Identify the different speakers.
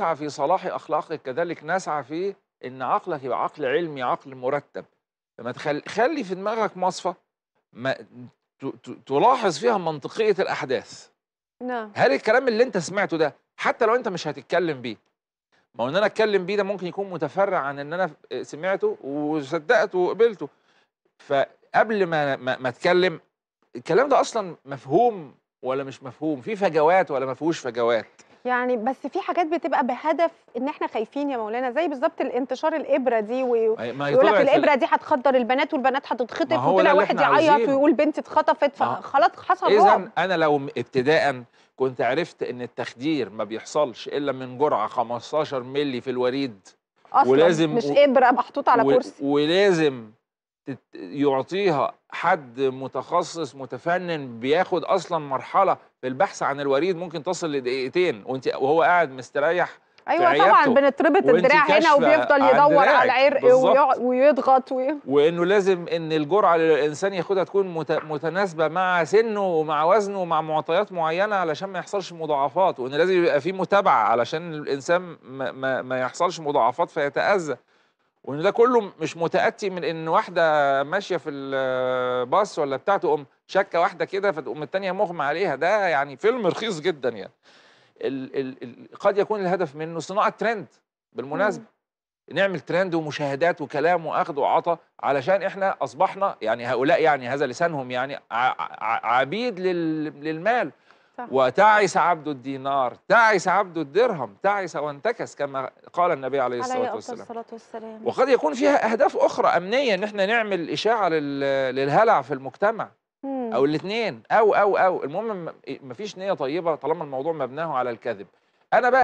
Speaker 1: نسعى في صلاح أخلاقك كذلك نسعى في إن عقلك يبقى عقل علمي عقل مرتب فما تخلي خلي في دماغك مصفى ما تلاحظ فيها منطقية الأحداث نعم هل الكلام اللي أنت سمعته ده حتى لو أنت مش هتتكلم بيه ما هو ان انا اتكلم بيه ده ممكن يكون متفرع عن ان انا آه، سمعته وصدقته وقبلته فقبل ما ما اتكلم الكلام ده اصلا مفهوم ولا مش مفهوم في فجوات ولا ما فيهوش فجوات
Speaker 2: يعني بس في حاجات بتبقى بهدف ان احنا خايفين يا مولانا زي بالظبط الانتشار الابره دي ويقول لك الابره دي هتخدر البنات والبنات هتتخطف وطلع واحد يعيط ويقول بنتي اتخطفت فخلاص حصل اذا
Speaker 1: انا لو ابتداء كنت عرفت ان التخدير ما بيحصلش الا من جرعه 15 مللي في الوريد أصلاً ولازم مش ابره
Speaker 2: محطوطه على كرسي
Speaker 1: ولازم يعطيها حد متخصص متفنن بياخد اصلا مرحله في البحث عن الوريد ممكن تصل لدقيقتين وانت وهو قاعد مستريح ايوه طبعا بنتربط الدراع هنا وبيفضل يدور على العرق
Speaker 2: ويضغط وي...
Speaker 1: وانه لازم ان الجرعه اللي الانسان ياخدها تكون مت... متناسبه مع سنه ومع وزنه ومع معطيات معينه علشان ما يحصلش مضاعفات وان لازم يبقى في متابعه علشان الانسان ما, ما... ما يحصلش مضاعفات فيتاذى وان ده كله مش متاتي من ان واحده ماشيه في الباص ولا بتاع تقوم شكه واحده كده فتقوم الثانيه مغمى عليها ده يعني فيلم رخيص جدا يعني ال ال ال قد يكون الهدف منه صناعه ترند بالمناسبه مم. نعمل ترند ومشاهدات وكلام واخذ وعطى علشان احنا اصبحنا يعني هؤلاء يعني هذا لسانهم يعني عبيد لل للمال وتعس عبد الدينار تعس عبد الدرهم تعس وانتكس كما قال النبي عليه الصلاة والسلام. الصلاة
Speaker 2: والسلام وقد يكون فيها
Speaker 1: أهداف أخرى أمنية إن احنا نعمل إشاعة للهلع في المجتمع مم. أو الاثنين أو أو أو المهم مفيش نية طيبة طالما الموضوع مبناه على الكذب أنا بقى